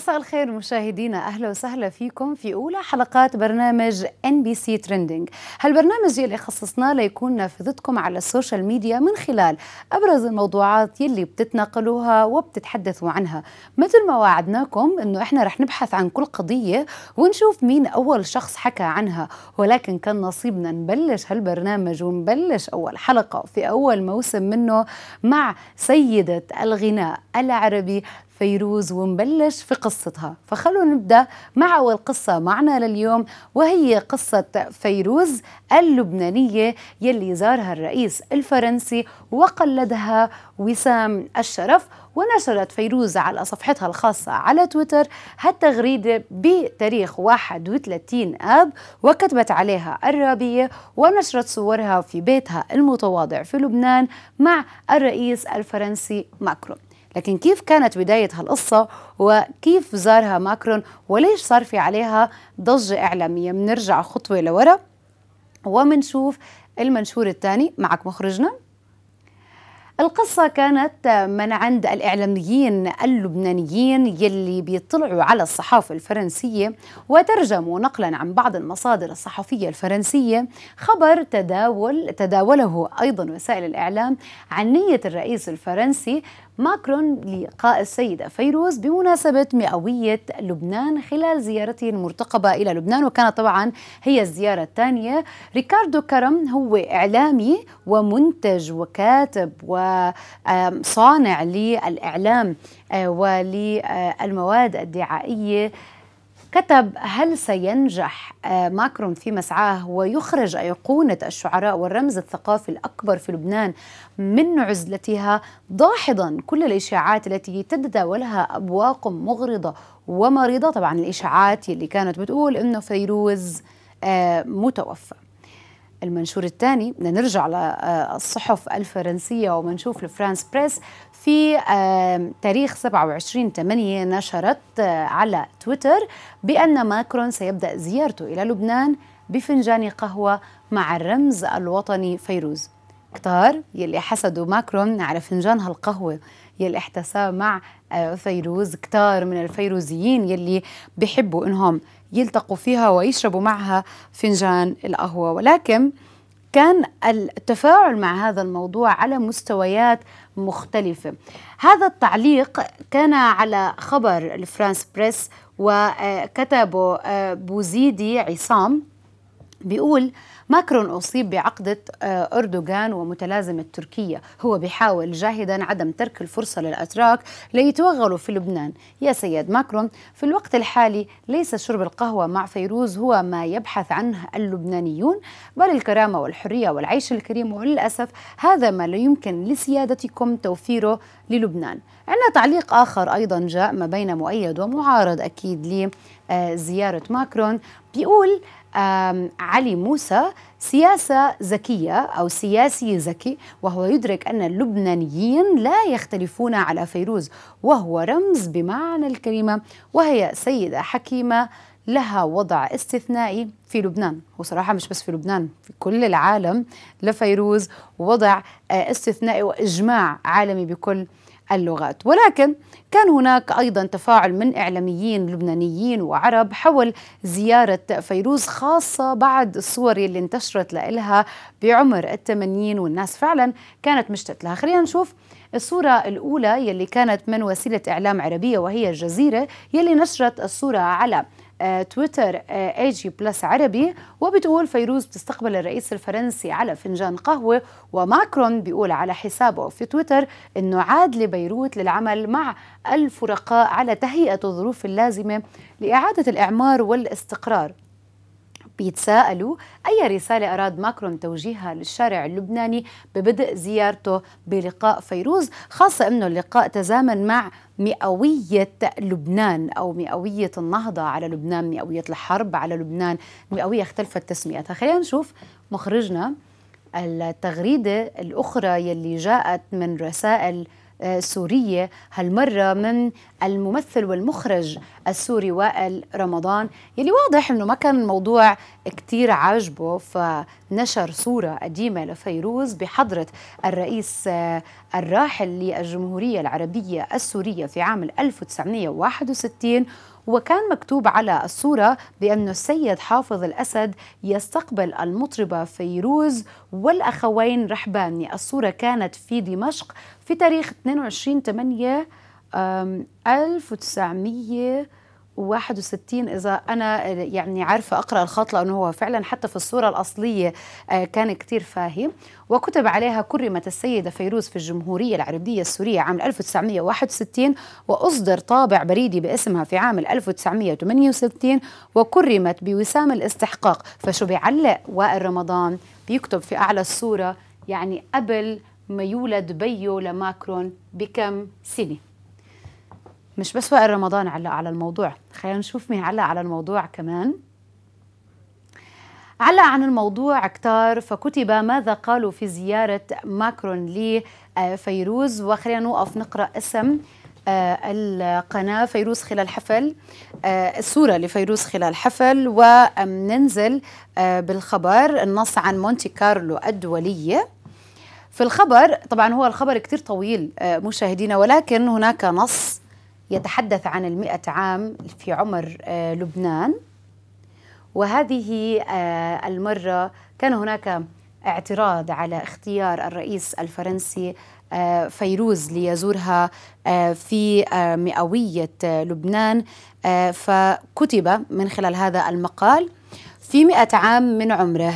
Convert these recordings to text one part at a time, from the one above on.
مساء الخير مشاهدينا اهلا وسهلا فيكم في اولى حلقات برنامج ان بي سي ترندنج، هالبرنامج يلي خصصناه ليكون نافذتكم على السوشيال ميديا من خلال ابرز الموضوعات يلي بتتناقلوها وبتتحدثوا عنها، مثل ما وعدناكم انه احنا رح نبحث عن كل قضيه ونشوف مين اول شخص حكى عنها، ولكن كان نصيبنا نبلش هالبرنامج ونبلش اول حلقه في اول موسم منه مع سيده الغناء العربي فيروز ونبلش في قصتها فخلونا نبدأ مع أول قصة معنا لليوم وهي قصة فيروز اللبنانية يلي زارها الرئيس الفرنسي وقلدها وسام الشرف ونشرت فيروز على صفحتها الخاصة على تويتر هالتغريدة بتاريخ 31 آب وكتبت عليها الرابية ونشرت صورها في بيتها المتواضع في لبنان مع الرئيس الفرنسي ماكرون لكن كيف كانت بداية هالقصة وكيف زارها ماكرون وليش صار في عليها ضجة إعلامية بنرجع خطوة لورا ومنشوف المنشور الثاني معك مخرجنا القصة كانت من عند الإعلاميين اللبنانيين يلي بيطلعوا على الصحافة الفرنسية وترجموا نقلا عن بعض المصادر الصحفية الفرنسية خبر تداول تداوله أيضا وسائل الإعلام عن نية الرئيس الفرنسي ماكرون لقاء السيدة فيروز بمناسبة مئوية لبنان خلال زيارته المرتقبة إلى لبنان وكانت طبعا هي الزيارة الثانية ريكاردو كرم هو إعلامي ومنتج وكاتب وصانع للإعلام آه، وللمواد الدعائية كتب هل سينجح آه، ماكرون في مسعاه ويخرج أيقونة الشعراء والرمز الثقافي الأكبر في لبنان من عزلتها داحضا كل الإشاعات التي تتداولها أبواق مغرضة ومريضة طبعا الإشاعات اللي كانت بتقول إنه فيروز آه، متوفى المنشور الثاني نرجع للصحف الفرنسية ومنشوف لفرانس بريس في تاريخ 27 8 نشرت آه، على تويتر بأن ماكرون سيبدأ زيارته إلى لبنان بفنجان قهوة مع الرمز الوطني فيروز كتار يلي حسدوا ماكرون على فنجان هالقهوة يلي احتساه مع آه، فيروز كتار من الفيروزيين يلي بحبوا انهم يلتقوا فيها ويشربوا معها فنجان القهوة ولكن كان التفاعل مع هذا الموضوع على مستويات مختلفة هذا التعليق كان على خبر الفرانس بريس وكتبه بوزيدي عصام بيقول ماكرون أصيب بعقدة آه، أردوغان ومتلازمة تركيا هو بيحاول جاهدا عدم ترك الفرصة للأتراك ليتوغلوا في لبنان يا سيد ماكرون في الوقت الحالي ليس شرب القهوة مع فيروز هو ما يبحث عنه اللبنانيون بل الكرامة والحرية والعيش الكريم وللأسف هذا ما لا يمكن لسيادتكم توفيره للبنان عندنا تعليق آخر أيضا جاء ما بين مؤيد ومعارض أكيد لزيارة آه، ماكرون بيقول علي موسى سياسة ذكية أو سياسي ذكي وهو يدرك أن اللبنانيين لا يختلفون على فيروز وهو رمز بمعنى الكلمة وهي سيدة حكيمة لها وضع استثنائي في لبنان وصراحة مش بس في لبنان في كل العالم لفيروز وضع آه، استثنائي وإجماع عالمي بكل اللغات ولكن كان هناك أيضا تفاعل من إعلاميين لبنانيين وعرب حول زيارة فيروز خاصة بعد الصور اللي انتشرت لإلها بعمر الثمانين والناس فعلا كانت مشتت لها خلينا نشوف الصورة الأولى يلي كانت من وسيلة إعلام عربية وهي الجزيرة يلي نشرت الصورة على آه، تويتر اي جي بلس عربي وبتقول فيروز بتستقبل الرئيس الفرنسي على فنجان قهوة وماكرون بيقول على حسابه في تويتر أنه عاد لبيروت للعمل مع الفرقاء على تهيئة الظروف اللازمة لإعادة الإعمار والاستقرار بيتساءلوا أي رسالة أراد ماكرون توجيهها للشارع اللبناني ببدء زيارته بلقاء فيروز خاصة أنه اللقاء تزامن مع مئوية لبنان أو مئوية النهضة على لبنان مئوية الحرب على لبنان مئوية اختلفت تسمياتها خلينا نشوف مخرجنا التغريدة الأخرى يلي جاءت من رسائل سورية هالمرة من الممثل والمخرج السوري وائل رمضان يلي واضح انه ما كان الموضوع كتير عاجبه فنشر صورة قديمة لفيروز بحضرة الرئيس آه، الراحل للجمهورية العربية السورية في عام 1961 وكان مكتوب على الصورة بأن السيد حافظ الأسد يستقبل المطربة فيروز والأخوين رحباني الصورة كانت في دمشق في تاريخ 22 8 1900 61 إذا أنا يعني عارفة أقرأ الخط لأنه هو فعلا حتى في الصورة الأصلية آه، كان كتير فاهي وكتب عليها كرمت السيدة فيروز في الجمهورية العربية السورية عام 1961 وأصدر طابع بريدي باسمها في عام 1968 وكرمت بوسام الاستحقاق فشو بيعلق وائل رمضان بيكتب في أعلى الصورة يعني قبل ما يولد بيو لماكرون بكم سنه مش بس وائل رمضان علق على الموضوع خلينا نشوف مين علق على الموضوع كمان علق عن الموضوع كتار فكتب ماذا قالوا في زيارة ماكرون لفيروز وخلينا نوقف نقرأ اسم آه، القناة فيروز خلال حفل آه، الصورة لفيروز خلال حفل وننزل آه، بالخبر النص عن مونتي كارلو الدولية في الخبر طبعا هو الخبر كتير طويل مشاهدينا ولكن هناك نص يتحدث عن المئة عام في عمر آه، لبنان وهذه آه، المرة كان هناك اعتراض على اختيار الرئيس الفرنسي آه، فيروز ليزورها في مئوية لبنان فكتب من خلال هذا المقال في مئة عام من عمره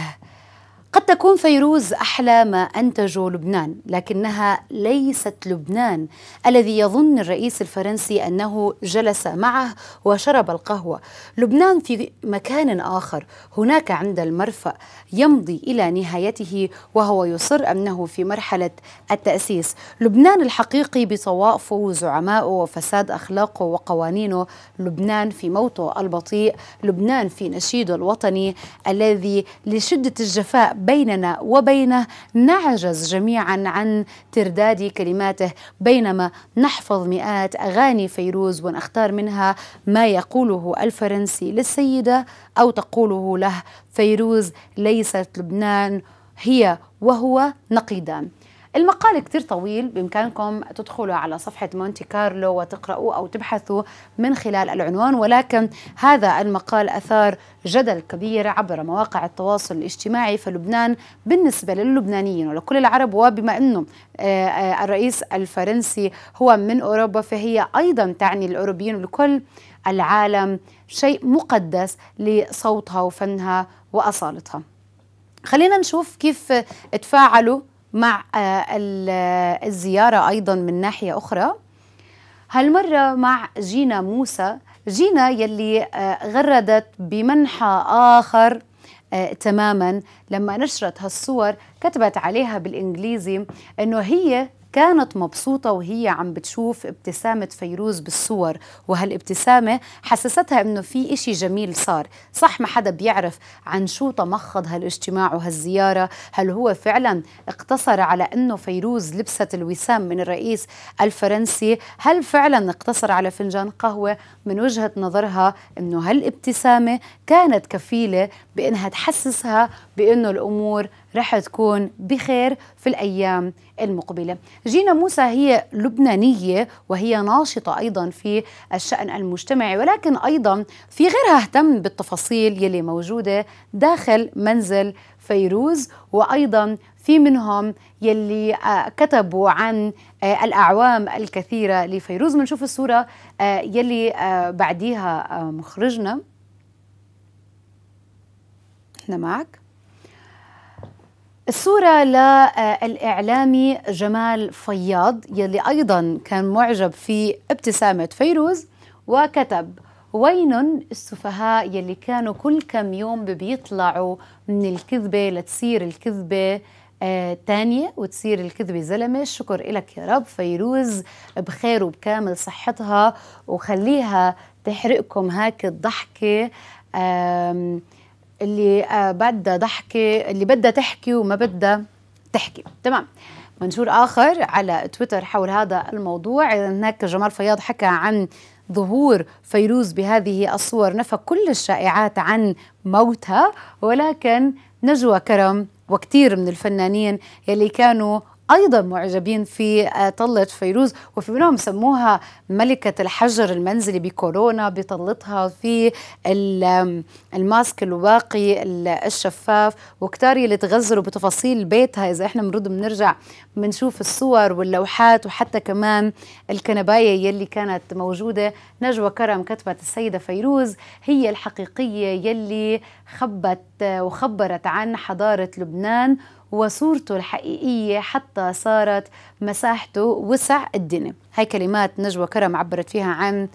قد تكون فيروز أحلى ما أنتجه لبنان لكنها ليست لبنان الذي يظن الرئيس الفرنسي أنه جلس معه وشرب القهوة لبنان في مكان آخر هناك عند المرفأ يمضي إلى نهايته وهو يصر أنه في مرحلة التأسيس لبنان الحقيقي بطوائفه وزعمائه وفساد أخلاقه وقوانينه لبنان في موته البطيء لبنان في نشيده الوطني الذي لشدة الجفاء بيننا وبينه نعجز جميعا عن ترداد كلماته بينما نحفظ مئات أغاني فيروز ونختار منها ما يقوله الفرنسي للسيدة أو تقوله له فيروز ليست لبنان هي وهو نقيضان المقال كتير طويل بإمكانكم تدخلوا على صفحة مونتي كارلو وتقرأوا أو تبحثوا من خلال العنوان ولكن هذا المقال أثار جدل كبير عبر مواقع التواصل الاجتماعي فلبنان بالنسبة للبنانيين ولكل العرب وبما أنه آه، آه، الرئيس الفرنسي هو من أوروبا فهي أيضا تعني الأوروبيين ولكل العالم شيء مقدس لصوتها وفنها وأصالتها خلينا نشوف كيف تفاعلوا مع آه، آه، الزيارة أيضا من ناحية أخرى هالمرة مع جينا موسى جينا يلي آه، غردت بمنحى آخر تماما لما نشرت هالصور كتبت عليها بالإنجليزي أنه هي كانت مبسوطة وهي عم بتشوف ابتسامة فيروز بالصور وهالابتسامة حسستها انه في اشي جميل صار صح ما حدا بيعرف عن شو تمخض هالاجتماع وهالزيارة هل هو فعلا اقتصر على انه فيروز لبست الوسام من الرئيس الفرنسي هل فعلا اقتصر على فنجان قهوة من وجهة نظرها انه هالابتسامة كانت كفيلة بانها تحسسها بانه الامور رح تكون بخير في الايام المقبلة جينا موسى هي لبنانية وهي ناشطة أيضا في الشأن المجتمعي ولكن أيضا في غيرها اهتم بالتفاصيل يلي موجودة داخل منزل فيروز وأيضا في منهم يلي آه، كتبوا عن آه، الأعوام الكثيرة لفيروز بنشوف الصورة آه، يلي بعديها مخرجنا احنا معك الصورة للإعلامي جمال فياض يلي أيضا كان معجب في ابتسامة فيروز وكتب وين السفهاء يلي كانوا كل كم يوم بيطلعوا من الكذبة لتصير الكذبة آه، تانية وتصير الكذبة زلمة شكر لك يا رب فيروز بخير وبكامل صحتها وخليها تحرقكم هاك الضحكة آه اللي آه، بدها ضحكه اللي بدها تحكي وما بدها تحكي تمام منشور اخر على تويتر حول هذا الموضوع هناك جمال فياض حكى عن ظهور فيروز بهذه الصور نفى كل الشائعات عن موتها ولكن نجوى كرم وكثير من الفنانين يلي كانوا ايضا معجبين في آه، طله فيروز وفي منهم سموها ملكه الحجر المنزلي بكورونا بطلتها في الماسك الواقي الشفاف وكتار اللي تغزلوا بتفاصيل بيتها اذا احنا بنرد بنرجع بنشوف الصور واللوحات وحتى كمان الكنبايه يلي كانت موجوده نجوى كرم كتبت السيده فيروز هي الحقيقيه يلي خبت آه، وخبرت عن حضاره لبنان وصورته الحقيقية حتى صارت مساحته وسع الدنيا هاي كلمات نجوى كرم عبرت فيها عن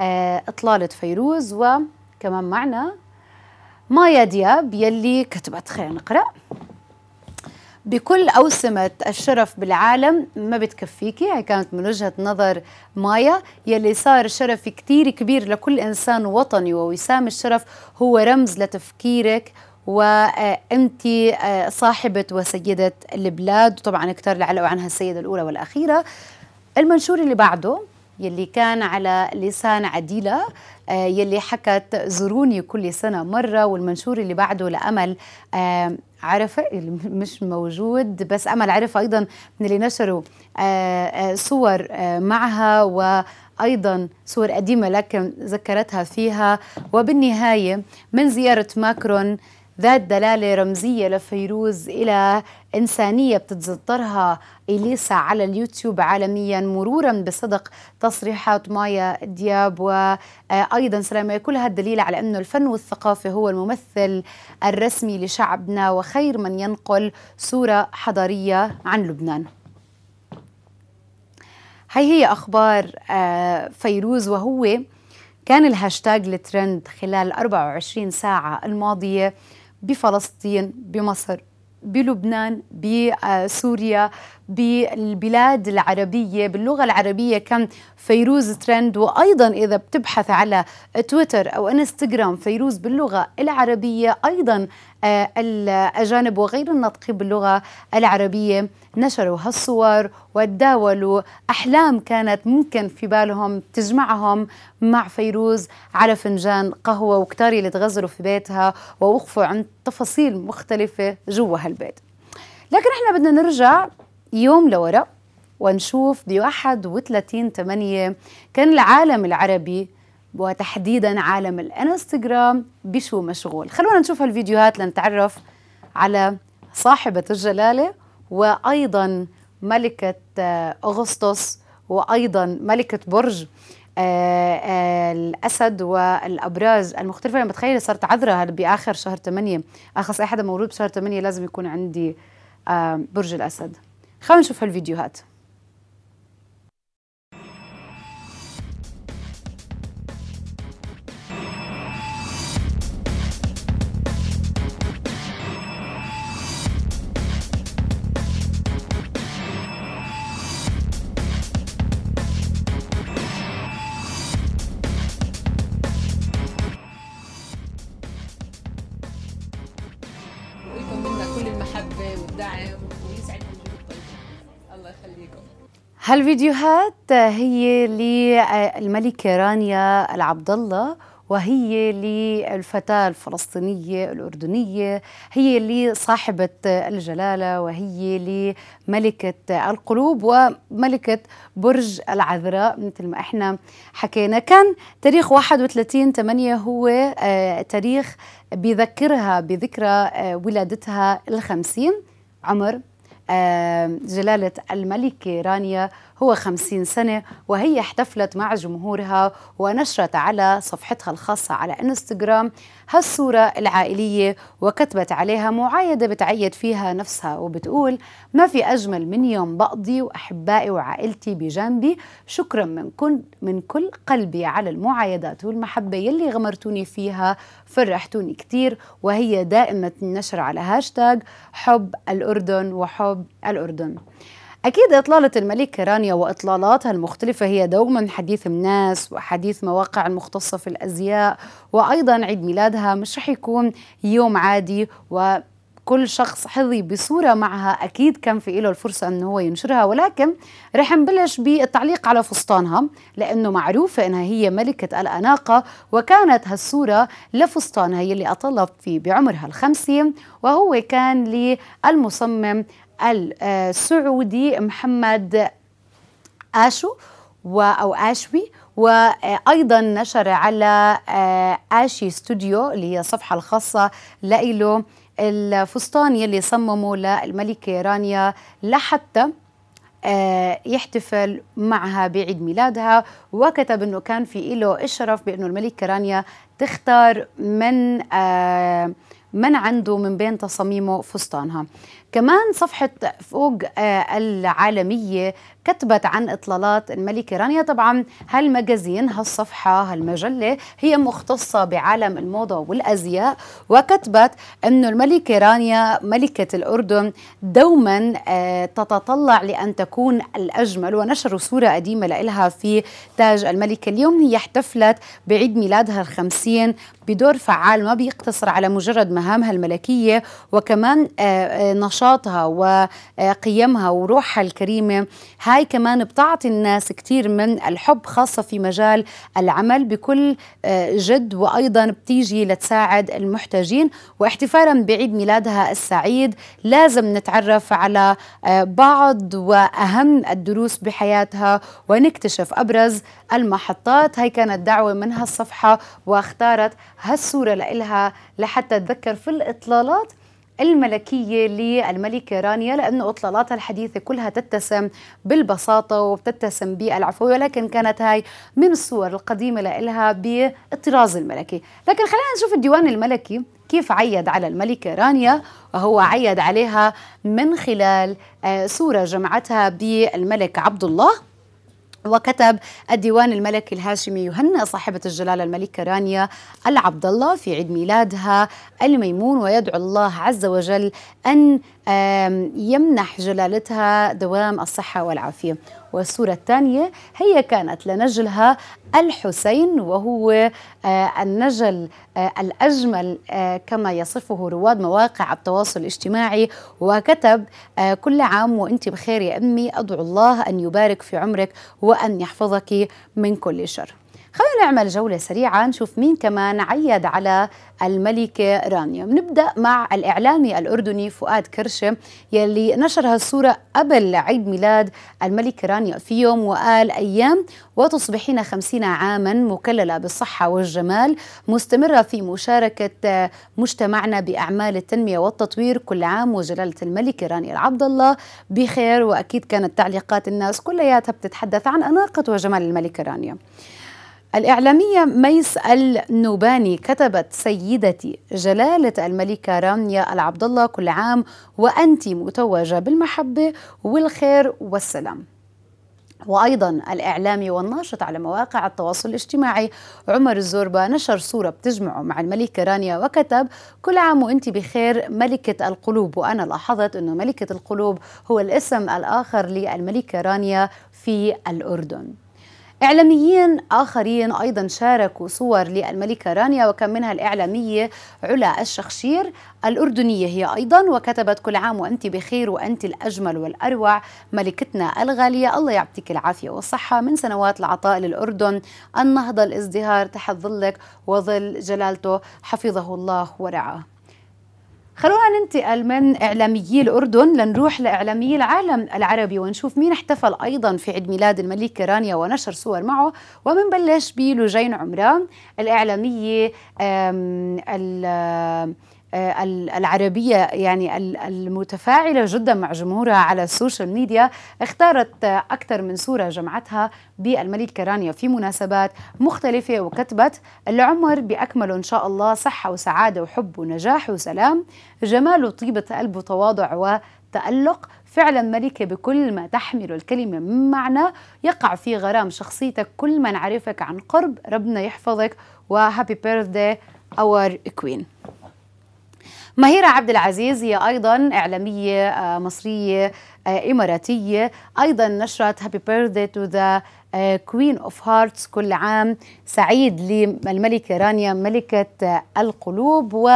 آه، إطلالة فيروز وكمان معنا مايا دياب يلي كتبت خلينا نقرأ بكل أوسمة الشرف بالعالم ما بتكفيكي هي كانت من وجهة نظر مايا يلي صار شرف كتير كبير لكل إنسان وطني ووسام الشرف هو رمز لتفكيرك وانت آه، صاحبة وسيدة البلاد وطبعا اللي علقوا عنها السيدة الأولى والأخيرة المنشور اللي بعده يلي كان على لسان عديلة آه، يلي حكت زوروني كل سنة مرة والمنشور اللي بعده لأمل آه، عرف مش موجود بس أمل عرف أيضا من اللي نشروا صور معها وأيضا صور قديمة لكن ذكرتها فيها وبالنهاية من زيارة ماكرون ذات دلالة رمزية لفيروز إلى إنسانية بتتذطرها إليسا على اليوتيوب عالميا مرورا بصدق تصريحات مايا دياب وأيضا سلامة كلها الدليل على أنه الفن والثقافة هو الممثل الرسمي لشعبنا وخير من ينقل صورة حضارية عن لبنان هي هي أخبار آه، فيروز وهو كان الهاشتاج الترند خلال 24 ساعة الماضية بفلسطين بمصر بلبنان بسوريا بالبلاد العربية باللغة العربية كم فيروز ترند وأيضا إذا بتبحث على تويتر أو إنستغرام فيروز باللغة العربية أيضا آه، الأجانب وغير الناطقين باللغة العربية نشروا هالصور وتداولوا أحلام كانت ممكن في بالهم تجمعهم مع فيروز على فنجان قهوة وكتار اللي تغزلوا في بيتها ووقفوا عند تفاصيل مختلفة جوا هالبيت لكن احنا بدنا نرجع يوم لورا ونشوف ب 31 8 كان العالم العربي وتحديدا عالم الانستغرام بشو مشغول خلونا نشوف هالفيديوهات لنتعرف على صاحبة الجلالة وأيضا ملكة آه، أغسطس وأيضا ملكة برج آه، آه، الأسد والأبراج المختلفة لما تخيلي صارت عذرة بآخر شهر 8 أخص أي حدا مولود بشهر 8 لازم يكون عندي برج الأسد خلونا نشوف هالفيديوهات هالفيديوهات هي للملكة رانيا العبد الله وهي للفتاة الفلسطينية الأردنية هي لصاحبة الجلالة وهي لملكة القلوب وملكة برج العذراء مثل ما احنا حكينا كان تاريخ 31 8 هو آه، تاريخ بذكرها بذكرى آه، ولادتها الخمسين عمر جلالة الملكة رانيا هو 50 سنة وهي احتفلت مع جمهورها ونشرت على صفحتها الخاصة على انستغرام هالصورة العائلية وكتبت عليها معايدة بتعيد فيها نفسها وبتقول ما في أجمل من يوم بقضي وأحبائي وعائلتي بجانبي شكرا من كل, من كل قلبي على المعايدات والمحبة يلي غمرتوني فيها فرحتوني كتير وهي دائمة النشر على هاشتاج حب الأردن وحب الأردن أكيد إطلالة الملكة رانيا وإطلالاتها المختلفة هي دوما حديث الناس وحديث مواقع المختصة في الأزياء وأيضا عيد ميلادها مش رح يكون يوم عادي و كل شخص حظي بصورة معها أكيد كان في إله الفرصة أنه هو ينشرها ولكن رح نبلش بالتعليق على فستانها لأنه معروفة أنها هي ملكة الأناقة وكانت هالصورة لفستانها يلي أطلت فيه بعمرها الخمسين وهو كان للمصمم السعودي محمد آشو و أو آشوي وايضا نشر على آه، اشي ستوديو اللي هي الصفحه الخاصه لإله الفستان يلي صممه للملكه رانيا لحتى آه، يحتفل معها بعيد ميلادها وكتب انه كان في له الشرف بانه الملكه رانيا تختار من آه، من عنده من بين تصاميمه فستانها كمان صفحة فوق آه، العالمية كتبت عن إطلالات الملكة رانيا طبعا هالمجازين هالصفحة هالمجلة هي مختصة بعالم الموضة والأزياء وكتبت أن الملكة رانيا ملكة الأردن دوما آه، تتطلع لأن تكون الأجمل ونشروا صورة قديمة لإلها في تاج الملكة اليوم هي احتفلت بعيد ميلادها الخمسين بدور فعال ما بيقتصر على مجرد مهامها الملكية وكمان آه، نشاط نشاطها وقيمها وروحها الكريمة هاي كمان بتعطي الناس كتير من الحب خاصة في مجال العمل بكل آه، جد وأيضا بتيجي لتساعد المحتاجين واحتفالا بعيد ميلادها السعيد لازم نتعرف على آه، بعض وأهم الدروس بحياتها ونكتشف أبرز المحطات هاي كانت دعوة من هالصفحة واختارت هالصورة لإلها لحتى تذكر في الإطلالات الملكية للملكة رانيا لأنه إطلالاتها الحديثة كلها تتسم بالبساطة وبتتسم بالعفوية ولكن كانت هاي من الصور القديمة لإلها بالطراز الملكي لكن خلينا نشوف الديوان الملكي كيف عيد على الملكة رانيا وهو عيد عليها من خلال آه، صورة جمعتها بالملك عبد الله وكتب الديوان الملكي الهاشمي يهنئ صاحبة الجلالة الملكة رانيا العبد الله في عيد ميلادها الميمون ويدعو الله عز وجل أن يمنح جلالتها دوام الصحة والعافية والصورة الثانية هي كانت لنجلها الحسين وهو آه، النجل آه، الأجمل آه، كما يصفه رواد مواقع التواصل الاجتماعي وكتب كل عام وأنت بخير يا أمي أدعو الله أن يبارك في عمرك وأن يحفظك من كل شر خلينا نعمل جولة سريعة نشوف مين كمان عيد على الملكة رانيا بنبدأ مع الإعلامي الأردني فؤاد كرشة يلي نشر هالصورة قبل عيد ميلاد الملكة رانيا في يوم وقال أيام وتصبحين خمسين عاما مكللة بالصحة والجمال مستمرة في مشاركة مجتمعنا بأعمال التنمية والتطوير كل عام وجلالة الملكة رانيا العبد الله بخير وأكيد كانت تعليقات الناس كلياتها بتتحدث عن أناقة وجمال الملكة رانيا الإعلامية ميس النوباني كتبت سيدتي جلالة الملكة رانيا العبد الله كل عام وأنت متوجة بالمحبة والخير والسلام وأيضا الإعلامي والناشط على مواقع التواصل الاجتماعي عمر الزوربا نشر صورة بتجمعه مع الملكة رانيا وكتب كل عام وانت بخير ملكة القلوب وأنا لاحظت أنه ملكة القلوب هو الاسم الآخر للملكة رانيا في الأردن إعلاميين آخرين أيضا شاركوا صور للملكة رانيا وكان منها الإعلامية علا الشخشير الأردنية هي أيضا وكتبت كل عام وأنت بخير وأنت الأجمل والأروع ملكتنا الغالية الله يعطيك العافية والصحة من سنوات العطاء للأردن النهضة الازدهار تحت ظلك وظل جلالته حفظه الله ورعاه خلونا ننتقل من إعلاميي الأردن لنروح لإعلاميي العالم العربي ونشوف مين احتفل أيضا في عيد ميلاد الملكة رانيا ونشر صور معه ومنبلش بلجين عمران الإعلامية آه، العربية يعني المتفاعلة جدا مع جمهورها على السوشيال ميديا اختارت أكثر من صورة جمعتها بالملك كرانيا في مناسبات مختلفة وكتبت العمر بأكمله إن شاء الله صحة وسعادة وحب ونجاح وسلام جمال وطيبة قلب وتواضع وتألق فعلا ملكة بكل ما تحمل الكلمة من معنى يقع في غرام شخصيتك كل من عرفك عن قرب ربنا يحفظك وهابي بيرثدي اور كوين مهيرة عبد العزيز هي أيضا إعلامية آه، مصرية آه، إماراتية أيضا نشرت هابي بيرثدي تو ذا كوين اوف هارتس كل عام سعيد للملكة رانيا ملكة آه، القلوب و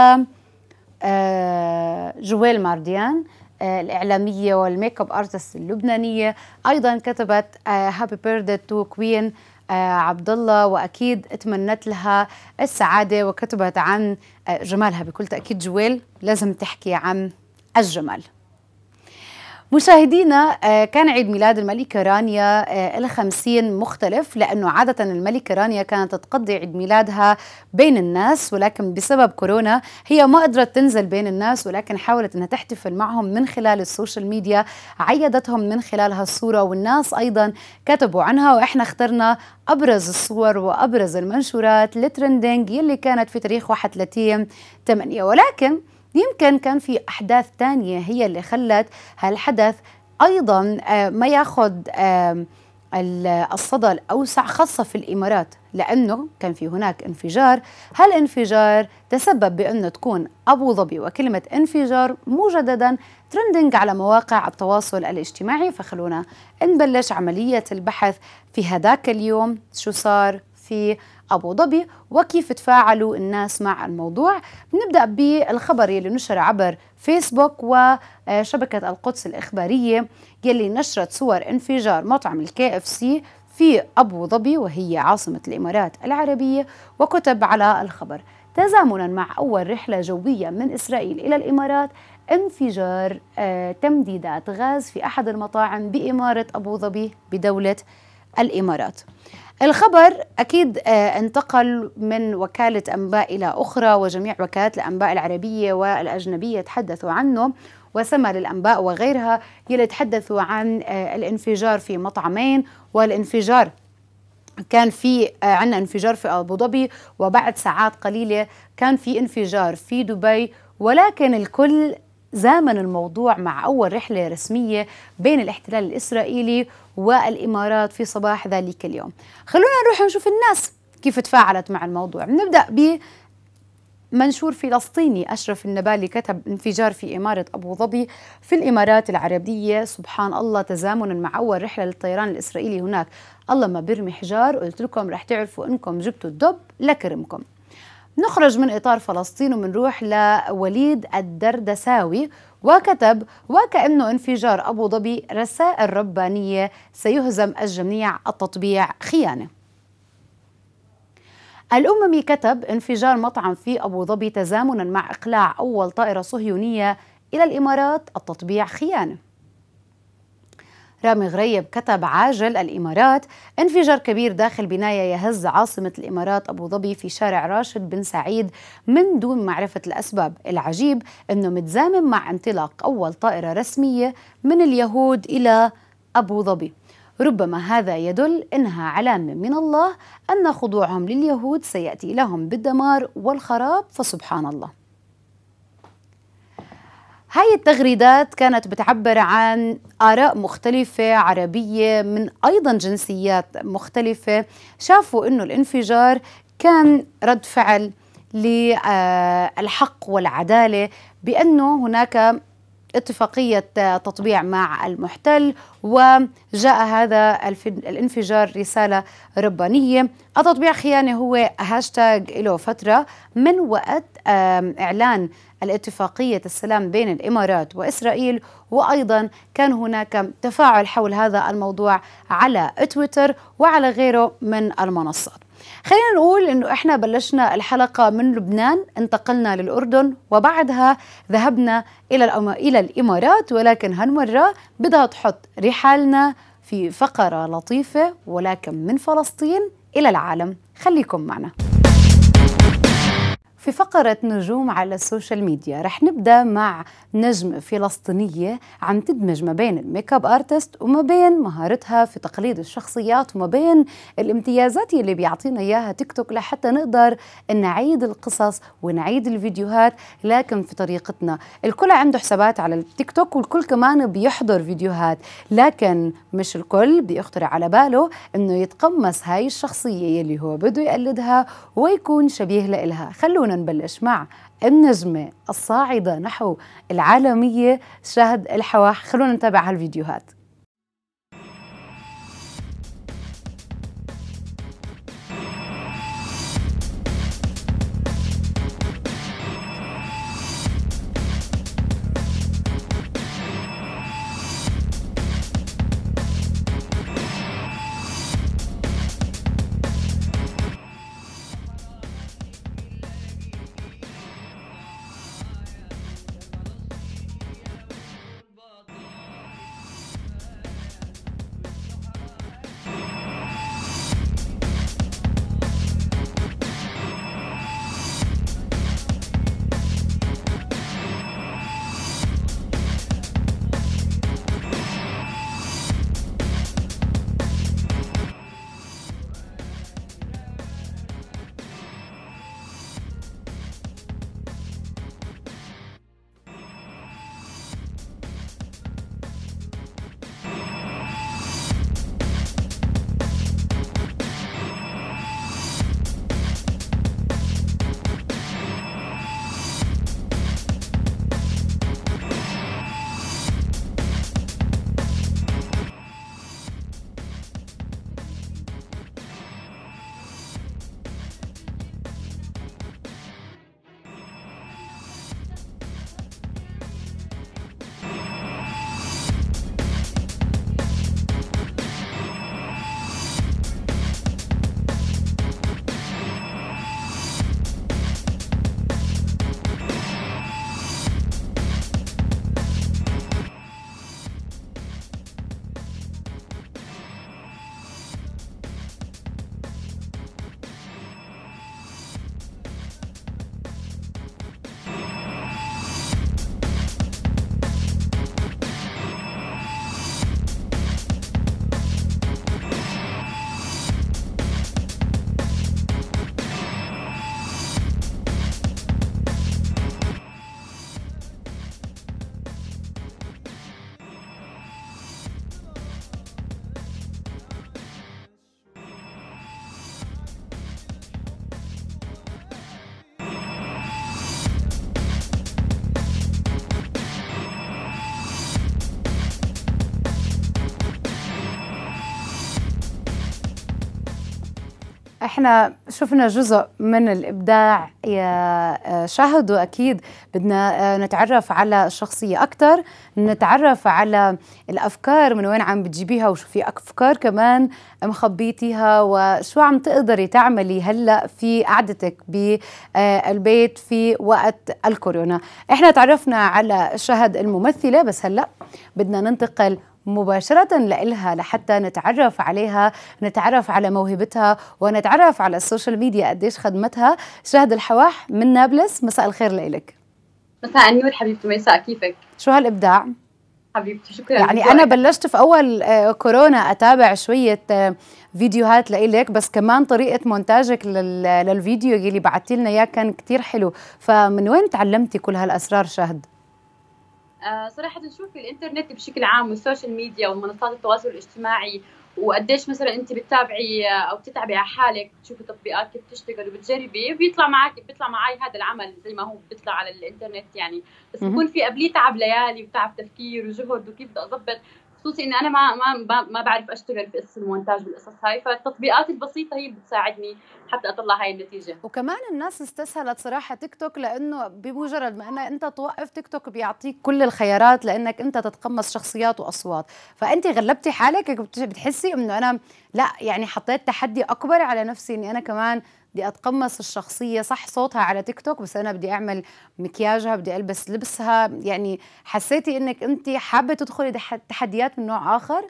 جويل مارديان الإعلامية والميك اب ارتست اللبنانية أيضا كتبت هابي بيرثدي تو كوين آه، عبد الله واكيد اتمنت لها السعاده وكتبت عن آه، جمالها بكل تاكيد جويل لازم تحكي عن الجمال مشاهدينا آه، كان عيد ميلاد الملكة رانيا آه، الخمسين مختلف لأنه عادة الملكة رانيا كانت تقضي عيد ميلادها بين الناس ولكن بسبب كورونا هي ما قدرت تنزل بين الناس ولكن حاولت أنها تحتفل معهم من خلال السوشيال ميديا عيدتهم من خلال هالصورة والناس أيضا كتبوا عنها وإحنا اخترنا أبرز الصور وأبرز المنشورات الترندنج يلي كانت في تاريخ 31 8 ولكن يمكن كان في أحداث تانية هي اللي خلت هالحدث أيضا آه، ما ياخذ الصدى الأوسع خاصة في الإمارات لأنه كان في هناك انفجار هالانفجار تسبب بأنه تكون أبو ظبي وكلمة انفجار مجددا ترندنج على مواقع التواصل الاجتماعي فخلونا نبلش عملية البحث في هذاك اليوم شو صار في أبو ظبي وكيف تفاعلوا الناس مع الموضوع بنبدأ بالخبر يلي نشر عبر فيسبوك وشبكة القدس الإخبارية يلي نشرت صور انفجار مطعم الكي اف سي في أبو ظبي وهي عاصمة الإمارات العربية وكتب على الخبر تزامنا مع أول رحلة جوية من إسرائيل إلى الإمارات انفجار آه، تمديدات غاز في أحد المطاعم بإمارة أبو ظبي بدولة الإمارات الخبر أكيد آه، انتقل من وكالة أنباء إلى أخرى وجميع وكالات الأنباء العربية والأجنبية تحدثوا عنه وسمى للأنباء وغيرها يلي تحدثوا عن آه، الانفجار في مطعمين والانفجار كان في آه، عندنا انفجار في ابو ظبي وبعد ساعات قليله كان في انفجار في دبي ولكن الكل زامن الموضوع مع اول رحله رسميه بين الاحتلال الاسرائيلي والإمارات في صباح ذلك اليوم خلونا نروح نشوف الناس كيف تفاعلت مع الموضوع نبدأ ب منشور فلسطيني أشرف النبالي كتب انفجار في إمارة أبو ظبي في الإمارات العربية سبحان الله تزامنا مع أول رحلة للطيران الإسرائيلي هناك الله ما برمي حجار قلت لكم رح تعرفوا إنكم جبتوا الدب لكرمكم نخرج من إطار فلسطين ومنروح لوليد الدردساوي وكتب وكأنه انفجار أبو ظبي رسائل ربانية سيهزم الجميع التطبيع خيانة الأممي كتب انفجار مطعم في أبو ظبي تزامنا مع إقلاع أول طائرة صهيونية إلى الإمارات التطبيع خيانة رامي غريب كتب عاجل الإمارات انفجار كبير داخل بناية يهز عاصمة الإمارات أبو ظبي في شارع راشد بن سعيد من دون معرفة الأسباب العجيب أنه متزامن مع انطلاق أول طائرة رسمية من اليهود إلى أبو ظبي ربما هذا يدل انها علامه من الله ان خضوعهم لليهود سياتي لهم بالدمار والخراب فسبحان الله هاي التغريدات كانت بتعبر عن آراء مختلفة عربية من أيضا جنسيات مختلفة شافوا أنه الانفجار كان رد فعل للحق والعدالة بأنه هناك اتفاقية تطبيع مع المحتل وجاء هذا الانفجار رسالة ربانية التطبيع خيانة هو هاشتاج له فترة من وقت إعلان الاتفاقية السلام بين الإمارات وإسرائيل وأيضا كان هناك تفاعل حول هذا الموضوع على تويتر وعلى غيره من المنصات خلينا نقول انه احنا بلشنا الحلقه من لبنان انتقلنا للاردن وبعدها ذهبنا الى الى الامارات ولكن هالمره بدها تحط رحالنا في فقره لطيفه ولكن من فلسطين الى العالم خليكم معنا في فقرة نجوم على السوشيال ميديا رح نبدأ مع نجمة فلسطينية عم تدمج ما بين الميك اب ارتست وما بين مهارتها في تقليد الشخصيات وما بين الامتيازات اللي بيعطينا اياها تيك توك لحتى نقدر نعيد القصص ونعيد الفيديوهات لكن في طريقتنا الكل عنده حسابات على التيك توك والكل كمان بيحضر فيديوهات لكن مش الكل بيخطر على باله انه يتقمص هاي الشخصية اللي هو بده يقلدها ويكون شبيه لإلها خلونا خلونا نبلش مع النجمة الصاعدة نحو العالمية شاهد الحواح خلونا نتابع هالفيديوهات احنا شفنا جزء من الابداع يا آه، شهد واكيد بدنا آه، نتعرف على الشخصيه اكثر نتعرف على الافكار من وين عم بتجيبيها وشو في افكار كمان مخبيتيها وشو عم تقدري تعملي هلا في قعدتك بالبيت آه، في وقت الكورونا احنا تعرفنا على شهد الممثله بس هلا بدنا ننتقل مباشرة لإلها لحتى نتعرف عليها نتعرف على موهبتها ونتعرف على السوشيال ميديا قديش خدمتها شهد الحواح من نابلس مساء الخير لإلك مساء النور حبيبتي مساء كيفك شو هالإبداع؟ حبيبتي شكرا يعني انا بلشت في اول آه، كورونا اتابع شويه آه، فيديوهات لإلك بس كمان طريقه مونتاجك للفيديو اللي بعتي لنا اياه كان كثير حلو فمن وين تعلمتي كل هالاسرار شهد آه، صراحة نشوف الإنترنت بشكل عام والسوشيال ميديا ومنصات التواصل الاجتماعي وقديش مثلا انت بتتابعي او بتتعبي على حالك تشوفي تطبيقات كيف تشتغل وبتجربي بيطلع معك بيطلع معي هذا العمل زي ما هو بيطلع على الانترنت يعني بس بكون في قبليه تعب ليالي وتعب تفكير وجهد وكيف بدي اضبط خصوصي اني انا ما ما ما بعرف اشتغل في المونتاج والقصص هاي فالتطبيقات البسيطه هي اللي بتساعدني حتى اطلع هاي النتيجه وكمان الناس استسهلت صراحه تيك توك لانه بمجرد ما انك انت توقف تيك توك بيعطيك كل الخيارات لانك انت تتقمص شخصيات واصوات فانت غلبتي حالك بتحسي انه انا لا يعني حطيت تحدي اكبر على نفسي اني انا كمان بدي اتقمص الشخصيه صح صوتها على تيك توك بس انا بدي اعمل مكياجها بدي البس لبسها يعني حسيتي انك انت حابه تدخلي تحديات من نوع اخر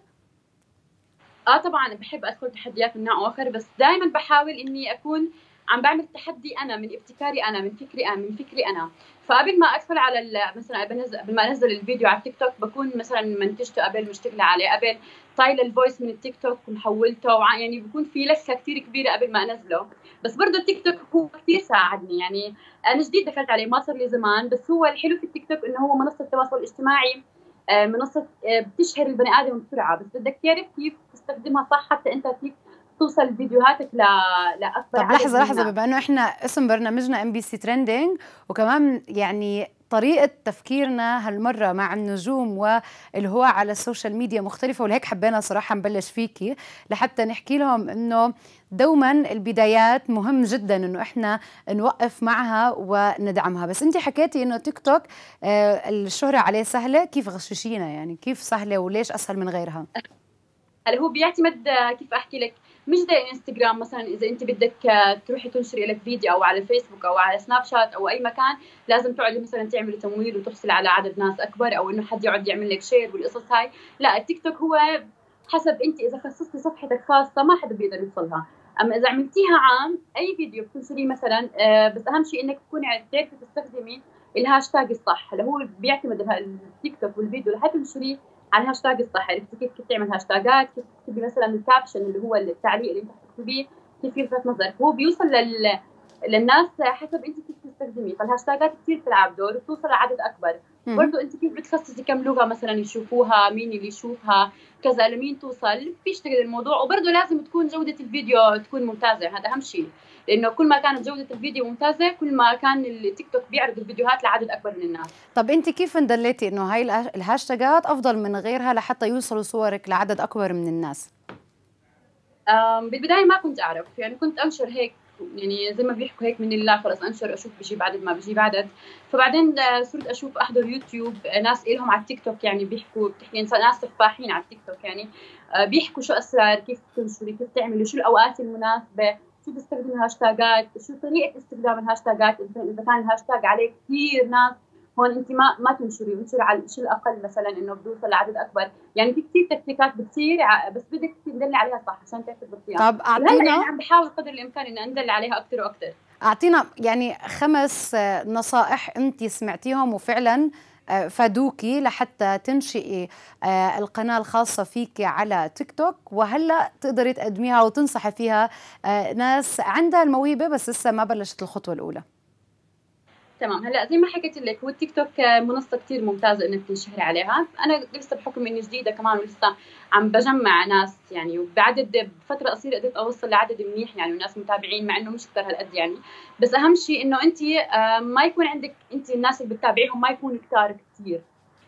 اه طبعا بحب ادخل تحديات من نوع اخر بس دائما بحاول اني اكون عم بعمل تحدي انا من ابتكاري انا من فكري انا من فكري انا فقبل ما ادخل على مثلا قبل ما انزل الفيديو على التيك توك بكون مثلا منتجته قبل مشتغله عليه قبل طايل الفويس من التيك توك ومحولته يعني بكون في لسه كثير كبيره قبل ما انزله بس برضه التيك توك هو كثير ساعدني يعني انا جديد دخلت عليه ما صار لي زمان بس هو الحلو في التيك توك انه هو منصه تواصل اجتماعي آه، منصه آه، بتشهر البني ادم بسرعه بس بدك تعرف كيف تستخدمها صح حتى انت كيف توصل فيديوهاتك ل... لاكبر طب لحظه لحظه بما انه احنا اسم برنامجنا ام بي سي ترندنج وكمان يعني طريقة تفكيرنا هالمرة مع النجوم والهواء على السوشيال ميديا مختلفة ولهيك حبينا صراحة نبلش فيكي لحتى نحكي لهم انه دوما البدايات مهم جدا انه احنا نوقف معها وندعمها بس انت حكيتي انه تيك توك آه الشهرة عليه سهلة كيف غششينا يعني كيف سهلة وليش اسهل من غيرها هلا هو بيعتمد آه، كيف احكي لك مش زي انستغرام مثلا اذا انت بدك آه، تروحي تنشري لك فيديو او على الفيسبوك او على سناب شات او اي مكان لازم تقعدي مثلا تعملي تمويل وتحصلي على عدد ناس اكبر او انه حد يقعد يعمل لك شير والقصص هاي لا التيك توك هو حسب انت اذا خصصتي صفحتك خاصه ما حدا بيقدر يوصلها اما اذا عملتيها عام اي فيديو بتنشريه مثلا آه، بس اهم شيء انك تكوني عرفتي تستخدمي الهاشتاج الصح اللي هو بيعتمد التيك توك والفيديو اللي حتنشريه على هاشتاج الصحي عرفتي كيف كيف تعمل هاشتاجات كيف تكتبي مثلا الكابشن اللي هو التعليق اللي انت حتكتبيه كيف يلفت نظرك هو بيوصل لل للناس حسب انت كيف تستخدميه فالهاشتاجات كثير بتلعب دور وتوصل لعدد اكبر برضه انت كيف بتخصصي كم لغه مثلا يشوفوها مين اللي يشوفها كذا لمين توصل بيشتغل الموضوع وبرضه لازم تكون جوده الفيديو تكون ممتازه هذا اهم شيء لانه كل ما كانت جوده الفيديو ممتازه كل ما كان التيك توك بيعرض الفيديوهات لعدد اكبر من الناس طب انت كيف اندليتي انه هاي الهاشتاجات افضل من غيرها لحتى يوصلوا صورك لعدد اكبر من الناس بالبدايه ما كنت اعرف يعني كنت انشر هيك يعني زي ما بيحكوا هيك من الله خلص انشر اشوف بجيب عدد ما بجيب عدد فبعدين آه، صرت اشوف احضر يوتيوب آه، ناس لهم على التيك توك يعني بيحكوا بتحكي يعني ناس تفاحين على التيك توك يعني آه، بيحكوا شو اسرار كيف تنشري كيف تعملي شو الاوقات المناسبه شو بستخدم الهاشتاجات شو طريقه استخدام الهاشتاجات اذا كان الهاشتاج عليه كثير ناس هون انت ما ما تنشري انشري على الشيء الاقل مثلا انه بيوصل لعدد اكبر يعني في كثير تكتيكات بتصير بس بدك تدلي عليها صح عشان تعرفي تضبطيها طب اعطينا انا عم بحاول قدر الامكان اني ادلي عليها اكثر واكثر اعطينا يعني خمس نصائح انت سمعتيهم وفعلا آه آه، فادوكي لحتى تنشئي آه، القناة الخاصة فيك على تيك توك وهلأ تقدري تقدميها وتنصحي فيها آه، ناس عندها الموهبة بس لسه ما بلشت الخطوة الأولى تمام هلا زي ما حكيت لك هو التيك توك منصه كثير ممتازه انك تنشهري عليها انا لسه بحكم اني جديده كمان لسه عم بجمع ناس يعني وبعدد بفتره قصيره قدرت اوصل لعدد منيح يعني وناس متابعين مع انه مش كثير هالقد يعني بس اهم شيء انه انت آه، ما يكون عندك انت الناس اللي بتتابعيهم ما يكونوا كثار كثير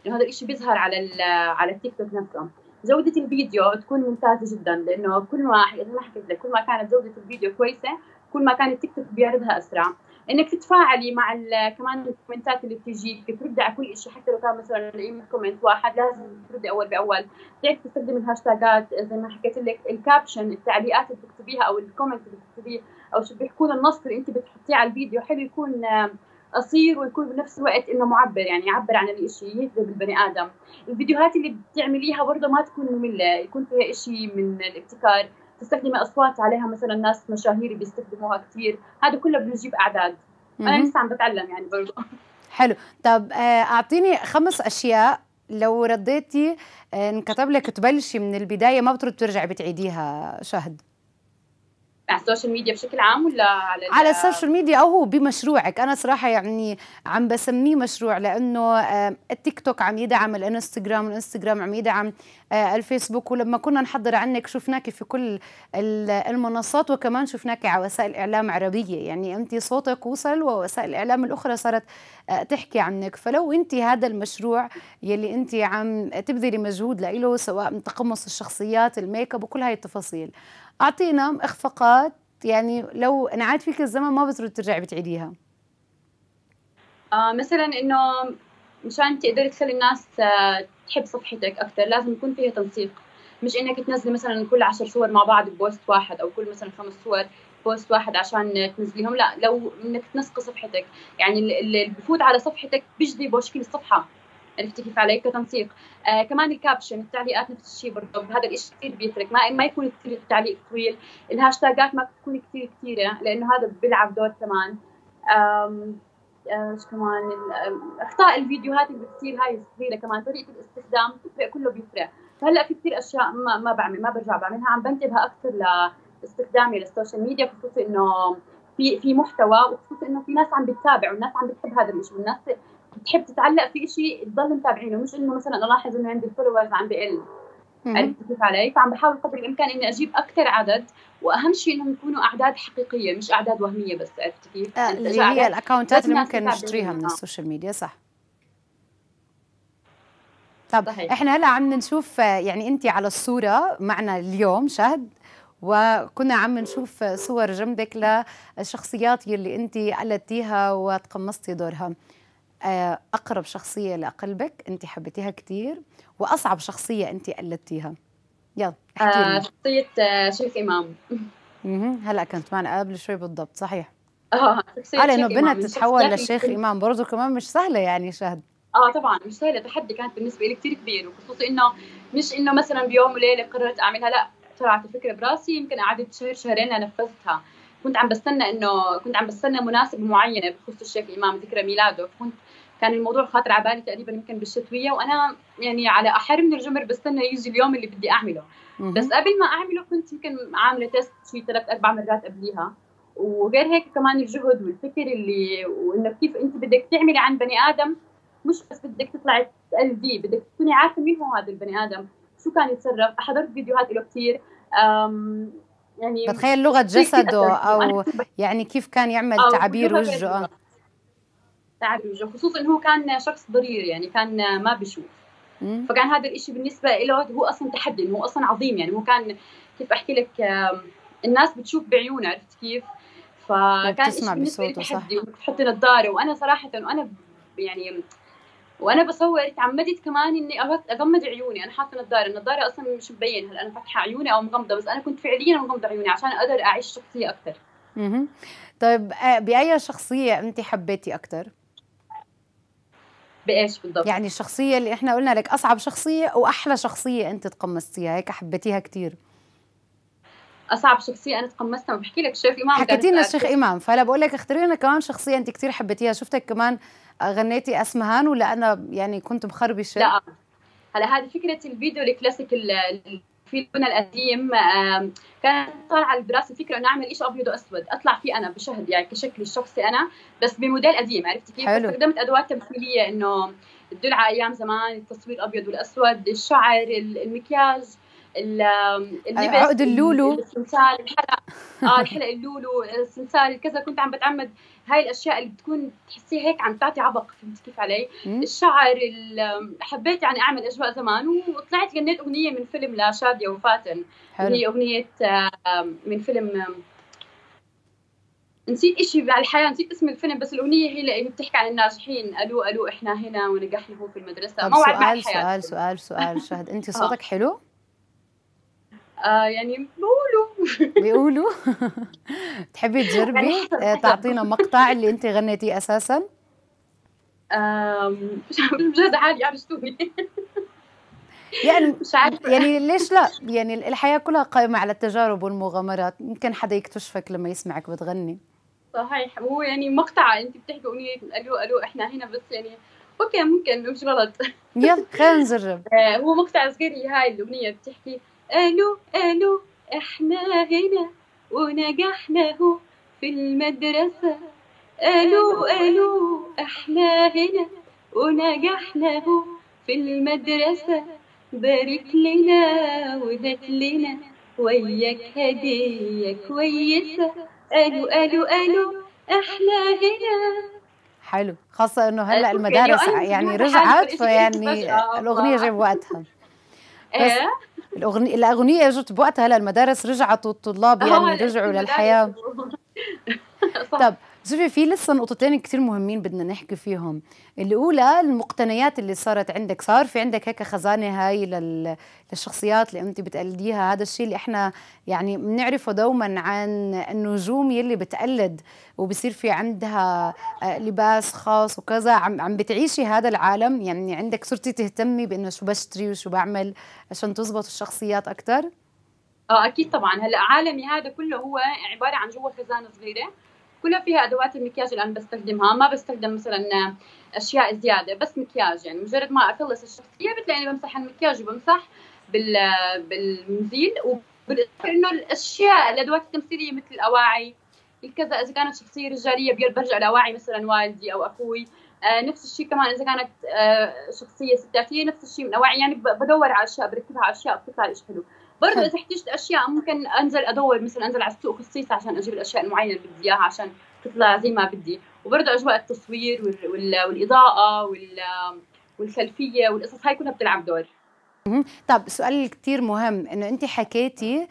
لانه هذا الشيء بيظهر على على التيك توك نفسه جودة الفيديو تكون ممتازة جدا لأنه كل ما زي ما حكيت لك كل ما كانت جودة الفيديو كويسة كل ما كان التيك توك بيعرضها أسرع انك تتفاعلي مع كمان الكومنتات اللي بتجيك تردي على كل شيء حتى لو كان مثلا الايميل كومنت واحد لازم تردي اول باول تعرف تستخدم الهاشتاجات زي ما حكيت لك الكابشن التعليقات اللي بتكتبيها او الكومنت اللي بتكتبيه او شو بيحكون النص اللي انت بتحطيه على الفيديو حلو يكون آه، قصير ويكون بنفس الوقت انه معبر يعني يعبر عن الاشي يجذب البني ادم الفيديوهات اللي بتعمليها برضه ما تكون ممله يكون فيها اشي من الابتكار تستخدمي اصوات عليها مثلا ناس مشاهير بيستخدموها كثير هذا كله بنجيب اعداد انا لسه عم بتعلم يعني برضه حلو طب آه، اعطيني خمس اشياء لو رديتي آه، انكتب لك تبلشي من البدايه ما بترد ترجعي بتعيديها شهد على السوشيال ميديا بشكل عام ولا على على السوشيال ميديا او هو بمشروعك انا صراحه يعني عم بسميه مشروع لانه آه، التيك توك عم يدعم الانستغرام والانستغرام عم يدعم آه، الفيسبوك ولما كنا نحضر عنك شفناك في كل المنصات وكمان شفناك على وسائل اعلام عربيه يعني انت صوتك وصل ووسائل الاعلام الاخرى صارت آه، تحكي عنك فلو انت هذا المشروع يلي انت عم تبذلي مجهود له سواء من تقمص الشخصيات الميك اب وكل هاي التفاصيل اعطينا اخفاقات يعني لو انعاد فيك الزمن ما بترد ترجعي بتعيديها آه مثلا انه مشان تقدري تخلي الناس آه، تحب صفحتك اكثر لازم يكون فيها تنسيق مش انك تنزلي مثلا كل عشر صور مع بعض ببوست واحد او كل مثلا خمس صور بوست واحد عشان تنزليهم لا لو انك تنسقي صفحتك يعني اللي بفوت على صفحتك بيجذبه شكل الصفحه عرفتي كيف علي كتنسيق آه كمان الكابشن التعليقات نفس الشيء برضه هذا الشيء كثير بيفرق ما ما يكون كثير التعليق طويل الهاشتاجات ما تكون كثير كثيره لانه هذا بيلعب دور كمان آه، ايش كمان اخطاء الفيديوهات اللي بتصير هاي الصغيره كمان طريقه الاستخدام بتفرق كله بيفرق فهلا في كثير اشياء ما, ما بعمل ما برجع بعملها عم بنتبه اكثر لاستخدامي للسوشيال ميديا خصوصي انه في في محتوى وخصوصا انه في ناس عم بتتابع والناس عم بتحب هذا الشيء والناس بتحب تتعلق في شيء تضل متابعينه مش انه مثلا الاحظ انه عندي الفولورز عم بقل عرفت كيف علي؟ فعم بحاول قدر الامكان اني اجيب اكثر عدد واهم شيء انهم يكونوا اعداد حقيقيه مش اعداد وهميه بس عرفت كيف؟ آه، اللي هي الاكونتات اللي ممكن نشتريها من السوشيال ميديا صح طب صحيح. احنا هلا عم نشوف آه، يعني انت على الصوره معنا اليوم شهد وكنا عم نشوف صور جنبك للشخصيات يلي انت قلدتيها وتقمصتي دورها آه، أقرب شخصية لقلبك أنت حبيتيها كثير وأصعب شخصية أنت قلدتيها يلا آه، شخصية آه، شيخ إمام هلا كنت معنا قبل شوي بالضبط صحيح اه على انه بنت تتحول للشيخ امام برضه كمان مش سهله يعني شهد اه طبعا مش سهله تحدي كانت بالنسبه لي كثير كبير وخصوصي انه مش انه مثلا بيوم وليله قررت اعملها لا طلعت الفكره براسي يمكن قعدت شهر شهرين لنفذتها كنت عم بستنى انه كنت عم بستنى مناسبه معينه بخصوص الشيخ امام ذكرى ميلاده فكنت كان الموضوع خاطر على بالي تقريبا يمكن بالشتويه وانا يعني على احر من الجمر بستنى يجي اليوم اللي بدي اعمله بس قبل ما اعمله كنت يمكن عامله تيست شي ثلاث اربع مرات قبليها وغير هيك كمان الجهد والفكر اللي وانه كيف انت بدك تعملي عن بني ادم مش بس بدك تطلعي تقلديه بدك تكوني عارفه مين هو هذا البني ادم شو كان يتصرف حضرت فيديوهات له كثير يعني بتخيل لغه جسده او يعني كيف كان يعمل تعابير وجهه تعب وجهه خصوصا انه هو كان شخص ضرير يعني كان ما بيشوف فكان هذا الشيء بالنسبه له هو اصلا تحدي هو اصلا عظيم يعني هو كان كيف احكي لك الناس بتشوف بعيونه عرفت كيف فكان بتسمع طيب، بصوته صح وبتحط نظاره وانا صراحه وانا يعني وانا بصور تعمدت كمان اني اغمض عيوني انا حاطه نظاره النظاره اصلا مش مبين هل انا فاتحه عيوني او مغمضه بس انا كنت فعليا مغمضه عيوني عشان اقدر اعيش شخصيه اكثر اها طيب آه، باي شخصيه انت حبيتي اكثر بايش بالضبط يعني الشخصيه اللي احنا قلنا لك اصعب شخصيه واحلى شخصيه انت تقمصتيها هيك حبيتيها كثير اصعب شخصيه انا تقمصتها ما بحكي لك شيخ امام حكيتي لنا الشيخ امام فهلا بقول لك اختاري لنا كمان شخصيه انت كثير حبيتيها شفتك كمان غنيتي اسمهان ولا انا يعني كنت مخربشه لا هلا هذه فكره الفيديو الكلاسيك في لون القديم كان طالعه البراس الفكره انه اعمل شيء ابيض واسود اطلع فيه انا بشهد يعني كشكلي الشخصي انا بس بموديل قديم عرفتي كيف حلو. استخدمت ادوات تمثيليه انه تدل على ايام زمان التصوير الابيض والاسود الشعر المكياج اللبس عقد اللولو السنسال الحلق اه الحلق اللولو السنسال كذا كنت عم بتعمد هاي الاشياء اللي بتكون تحسيها هيك عم تعطي عبق فهمت كيف علي مم. الشعر حبيت يعني اعمل اجواء زمان وطلعت غنيت اغنيه من فيلم لشاديه وفاتن حلو. هي اغنيه من فيلم نسيت إشي بالحياة نسيت اسم الفيلم بس الأغنية هي اللي بتحكي عن الناجحين الو الو إحنا هنا ونجحنا هو في المدرسة موعد مع الحياة سؤال سؤال سؤال شهد أنت آه. صوتك حلو؟ آه، يعني بيقولوا بيقولوا تحبي تجربي يعني آه، تعطينا مقطع اللي انت غنيتيه اساسا بجد عالي على يعني, يعني مش عارفة. يعني ليش لا يعني الحياه كلها قائمه على التجارب والمغامرات ممكن حدا يكتشفك لما يسمعك بتغني صحيح هو يعني مقطع انت بتحكي اغنيه الو الو احنا هنا بس يعني اوكي ممكن مش غلط يلا خلينا نجرب آه، هو مقطع صغير هاي الاغنيه بتحكي ألو ألو إحنا هنا ونجحنا هو في المدرسة ألو ألو إحنا هنا ونجحنا هو في المدرسة بارك لنا وهات لنا وياك هدية كويسة ألو ألو ألو إحنا هنا حلو خاصة إنه هلا يعني المدارس يعني رجعت فيعني الأغنية جاب وقتها بس إيه؟ الأغنية, الأغنية جت بوقتها للمدارس رجعت الطلاب آه، يعني رجعوا للحياة طب شوفي في لسه نقطتين كثير مهمين بدنا نحكي فيهم الاولى المقتنيات اللي صارت عندك صار في عندك هيك خزانه هاي للشخصيات اللي انت بتقلديها هذا الشيء اللي احنا يعني بنعرفه دوما عن النجوم يلي بتقلد وبصير في عندها آه، لباس خاص وكذا عم عم بتعيشي هذا العالم يعني عندك صرتي تهتمي بانه شو بشتري وشو بعمل عشان تزبط الشخصيات اكثر اه اكيد طبعا هلا عالمي هذا كله هو عباره عن جوا خزانه صغيره كلها فيها ادوات المكياج اللي انا بستخدمها ما بستخدم مثلا اشياء زياده بس مكياج يعني مجرد ما اخلص الشخصيه بتلاقيني بمسح المكياج وبمسح بال بالمنزيل وبالاضافه انه الاشياء الادوات التمثيليه مثل الاواعي الكذا اذا كانت شخصيه رجاليه برجع لاواعي مثلا والدي او اخوي آه، نفس الشيء كمان اذا كانت آه، شخصيه ستاتيه نفس الشيء من اواعي يعني بدور على اشياء بركبها على اشياء بتطلع لي حلو برضه اذا احتجت اشياء ممكن انزل ادور مثلا انزل على السوق خصيصا عشان اجيب الاشياء المعينه اللي بدي اياها عشان تطلع زي ما بدي وبرضه اجواء التصوير والاضاءه وال... والخلفيه والقصص هاي كلها بتلعب دور طب سؤال كثير مهم انه انت حكيتي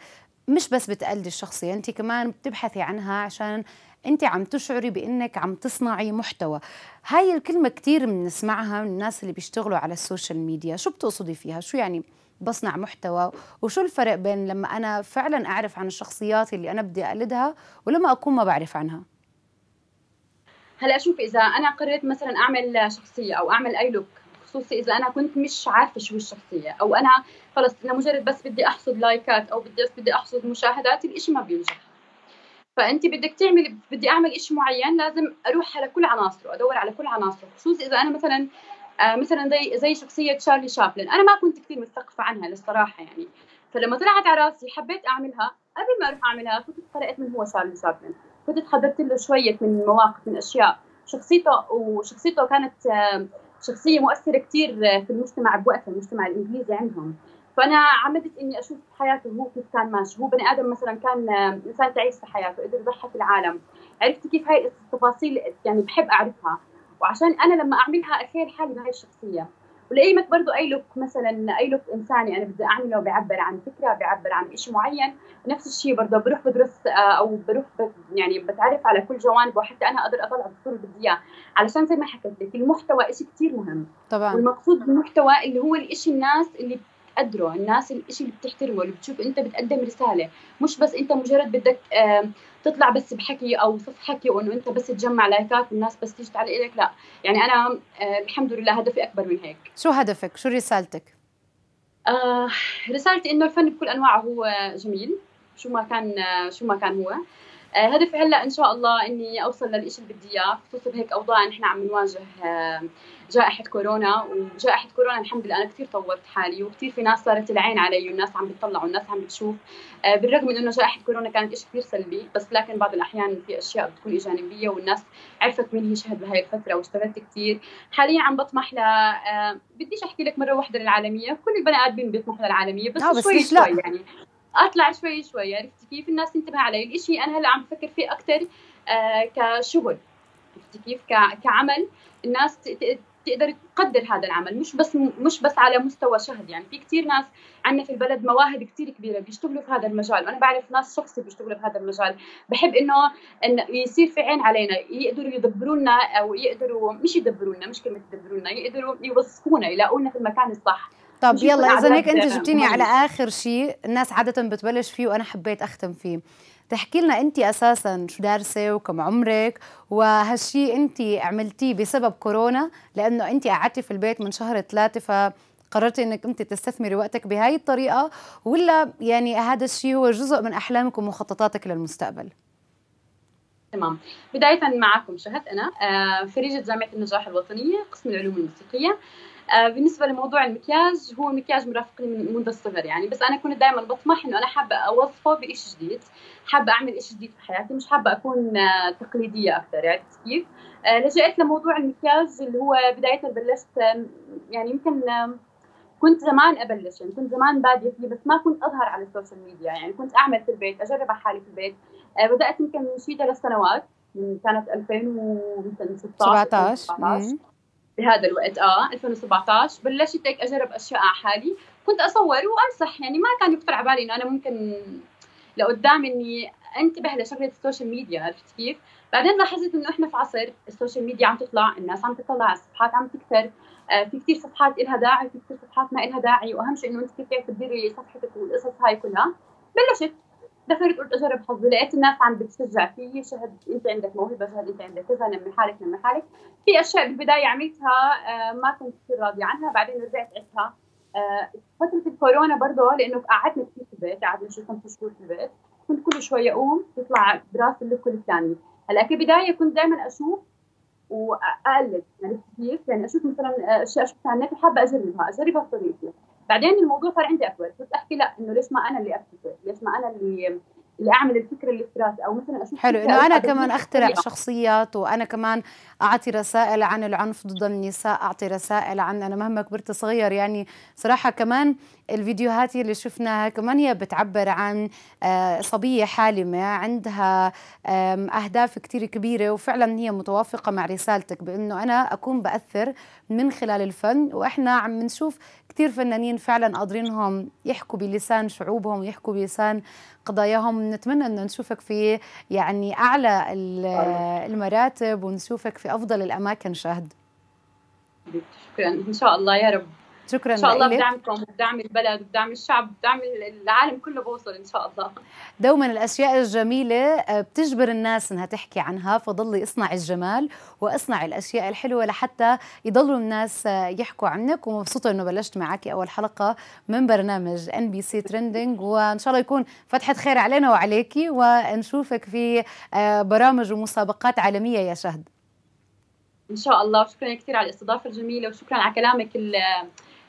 مش بس بتقلدي الشخصيه انت كمان بتبحثي عنها عشان انت عم تشعري بانك عم تصنعي محتوى هاي الكلمه كثير بنسمعها من الناس اللي بيشتغلوا على السوشيال ميديا شو بتقصدي فيها شو يعني بصنع محتوى وشو الفرق بين لما انا فعلا اعرف عن الشخصيات اللي انا بدي اقلدها ولما اكون ما بعرف عنها هلا شوف اذا انا قررت مثلا اعمل شخصيه او اعمل اي لوك خصوصي اذا انا كنت مش عارفه شو الشخصيه او انا خلص انا مجرد بس بدي احصد لايكات او بدي بس بدي احصد مشاهدات الإشي ما بينجح فانت بدك تعملي بدي اعمل شيء معين لازم اروح على كل عناصره ادور على كل عناصره خصوصي اذا انا مثلا آه، مثلا زي زي شخصيه تشارلي شابلن انا ما كنت كثير مثقفه عنها للصراحه يعني فلما طلعت على راسي حبيت اعملها قبل ما اروح اعملها كنت قرات من هو تشارلي شابلن كنت تحضرت له شويه من مواقف من اشياء شخصيته وشخصيته كانت آه، شخصيه مؤثره كثير في المجتمع بوقتها المجتمع الانجليزي عندهم فانا عمدت اني اشوف حياته هو كيف كان ماشي هو بني ادم مثلا كان آه، انسان تعيس في حياته قدر يضحك العالم عرفت كيف هاي التفاصيل يعني بحب اعرفها وعشان انا لما اعملها اخير حالي بهاي الشخصيه ولقيمك برضه اي لوك مثلا اي لوك انساني انا بدي اعمله بيعبر عن فكره بيعبر عن شيء معين نفس الشيء برضه بروح بدرس آه، او بروح يعني بتعرف على كل جوانبه حتى انا اقدر اطلع الصوره اللي بدي اياها علشان زي ما حكيت لك المحتوى شيء كثير مهم طبعا والمقصود بالمحتوى اللي هو الشيء الناس اللي بتقدره الناس الإشي اللي بتحترمه اللي بتشوف انت بتقدم رساله مش بس انت مجرد بدك تطلع بس بحكي او صف حكي وانه انت بس تجمع لايكات والناس بس تيجي تعلق لك لا يعني انا الحمد لله هدفي اكبر من هيك شو هدفك شو رسالتك آه رسالتي انه الفن بكل انواعه هو جميل شو ما كان آه، شو ما كان هو آه، هدفي هلا ان شاء الله اني اوصل للإشي اللي بدي اياه خصوصا بهيك اوضاع نحن عم نواجه آه، جائحة كورونا وجائحة كورونا الحمد لله أنا كثير طورت حالي وكثير في ناس صارت العين علي والناس عم بتطلع والناس عم بتشوف آه، بالرغم من إنه جائحة كورونا كانت شيء كثير سلبي بس لكن بعض الأحيان في أشياء بتكون إيجابية والناس عرفت مين هي شهد بهاي الفترة واشتغلت كثير حاليا عم بطمح ل بديش أحكي لك مرة واحدة للعالمية كل البني آدمين بيطمحوا للعالمية بس, بس شوي شوي يعني اطلع شوي شوي عرفتي كيف الناس تنتبه علي الاشي انا هلا عم بفكر فيه اكثر آه، كشغل عرفتي كيف كعمل الناس تقدر تقدر هذا العمل مش بس مش بس على مستوى شهد يعني في كثير ناس عندنا في البلد مواهب كثير كبيره بيشتغلوا في هذا المجال وانا بعرف ناس شخصي بيشتغلوا في هذا المجال بحب انه إن يصير في عين علينا يقدروا يدبروا لنا او يقدروا مش يدبروا لنا مش كلمه يدبروا لنا يقدروا يوظفونا يلاقونا في المكان الصح طب يلا اذا هيك انت يعني. جبتيني على اخر شيء الناس عاده بتبلش فيه وانا حبيت اختم فيه تحكي لنا انت اساسا شو دارسه وكم عمرك وهالشيء انت عملتيه بسبب كورونا لانه انت قعدتي في البيت من شهر ثلاثه فقررتي انك انت تستثمري وقتك بهاي الطريقه ولا يعني هذا الشيء هو جزء من احلامك ومخططاتك للمستقبل؟ تمام بداية معكم شهد أنا آه، خريجة جامعة النجاح الوطنية قسم العلوم الموسيقية آه، بالنسبه لموضوع المكياج هو مكياج مرافقني من منذ الصغر يعني بس انا كنت دائما بطمح انه انا حابه اوظفه بشيء جديد حابه اعمل شيء جديد في حياتي مش حابه اكون آه، تقليديه اكثر عرفت كيف؟ آه، لجأت لموضوع المكياج اللي هو بدايه بلشت يعني يمكن كنت زمان ابلش يعني كنت زمان باديه فيه بس ما كنت اظهر على السوشيال ميديا يعني كنت اعمل في البيت اجرب على حالي في البيت بدات يمكن من شي ثلاث سنوات من سنه 2016 17 بهذا الوقت اه 2017 بلشت هيك اجرب اشياء على حالي كنت اصور وامسح يعني ما كان يخطر على بالي انه انا ممكن لقدام اني انتبه لشغله السوشيال ميديا عرفت كيف؟ بعدين لاحظت انه احنا في عصر السوشيال ميديا عم تطلع، الناس عم تطلع، الصفحات عم تكثر، آه، في كثير صفحات إلها داعي، في كثير صفحات ما إلها داعي، واهم شيء انه انت كيف تديري صفحتك والقصص هاي كلها. بلشت دخلت قلت اجرب حظي لقيت الناس عم بتشجع فيي شهد انت عندك موهبه شهد انت عندك كذا نمي حالك نمي حالك في اشياء بالبدايه عملتها آه، ما كنت كثير راضيه عنها بعدين رجعت عدتها آه، فتره الكورونا برضه لانه قعدنا كثير في البيت قعدنا شي خمس شهور في البيت كنت كل شوي اقوم تطلع دراسه اللوك الثاني هلا كبدايه كنت دائما اشوف واقلد يعني كيف؟ يعني اشوف مثلا آه، اشياء شفتها على النت وحابه اجربها اجربها بطريقتي بعدين الموضوع صار عندي اكبر صرت احكي لا انه ليش ما انا اللي ابتكر ليش ما انا اللي اللي اعمل الفكره اللي اخترعت او مثلا اشوف حلو انه انا كمان اخترع فيها. شخصيات وانا كمان اعطي رسائل عن العنف ضد النساء اعطي رسائل عن انا مهما كبرت صغير يعني صراحه كمان الفيديوهات اللي شفناها كمان هي بتعبر عن آه، صبيه حالمه عندها اهداف كثير كبيره وفعلا هي متوافقه مع رسالتك بانه انا اكون باثر من خلال الفن واحنا عم نشوف كثير فنانين فعلا قادرينهم يحكوا بلسان شعوبهم ويحكوا بلسان قضاياهم نتمنى انه نشوفك في يعني اعلى آه. المراتب ونشوفك في افضل الاماكن شهد شكرا ان شاء الله يا رب شكرا ان شاء الله بدعمكم وبدعم البلد وبدعم الشعب وبدعم العالم كله بوصل ان شاء الله دوما الاشياء الجميله آه، بتجبر الناس انها تحكي عنها فضلي اصنع الجمال واصنع الاشياء الحلوه لحتى يضلوا الناس آه، يحكوا عنك ومبسوطه انه بلشت معك اول حلقه من برنامج ان بي سي ترندنج وان شاء الله يكون فتحه خير علينا وعليكي ونشوفك في آه، برامج ومسابقات عالميه يا شهد ان شاء الله وشكرا كثير على الاستضافه الجميله وشكرا على كلامك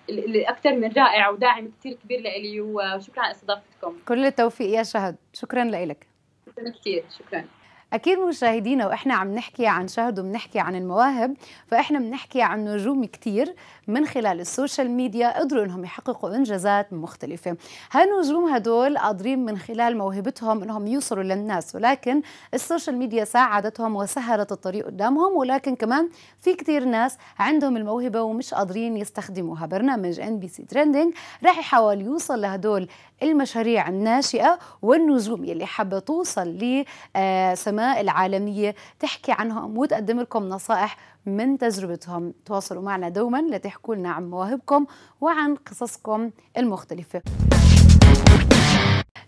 الاكثر من رائع وداعم كثير كبير لإلي وشكرا على استضافتكم كل التوفيق يا شهد شكرا لك شكرا كثير شكرا اكيد مشاهدينا واحنا عم نحكي عن شهد وبنحكي عن المواهب فاحنا بنحكي عن نجوم كثير من خلال السوشيال ميديا قدروا انهم يحققوا انجازات مختلفه هالنجوم هدول قادرين من خلال موهبتهم انهم يوصلوا للناس ولكن السوشيال ميديا ساعدتهم وسهلت الطريق قدامهم ولكن كمان في كثير ناس عندهم الموهبه ومش قادرين يستخدموها برنامج ان بي سي تريندينج راح يحاول يوصل لهدول المشاريع الناشئه والنجوم يلي حابه توصل لسماع آه، العالمية تحكي عنهم وتقدم لكم نصائح من تجربتهم تواصلوا معنا دوما لتحكوا لنا عن مواهبكم وعن قصصكم المختلفة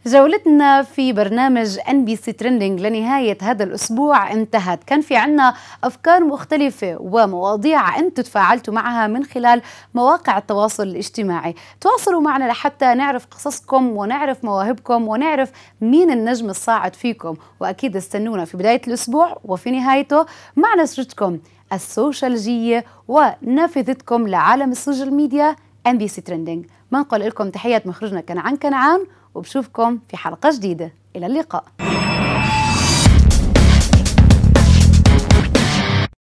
جولتنا في برنامج ان بي سي ترندنج لنهايه هذا الاسبوع انتهت، كان في عنا افكار مختلفه ومواضيع انتم تفاعلتوا معها من خلال مواقع التواصل الاجتماعي، تواصلوا معنا لحتى نعرف قصصكم ونعرف مواهبكم ونعرف مين النجم الصاعد فيكم، واكيد استنونا في بدايه الاسبوع وفي نهايته مع نشرتكم السوشيالجيه ونافذتكم لعالم السوشيال ميديا ان بي سي ترندنج، بنقل لكم تحيات مخرجنا كنعان كنعان وبشوفكم في حلقة جديدة إلى اللقاء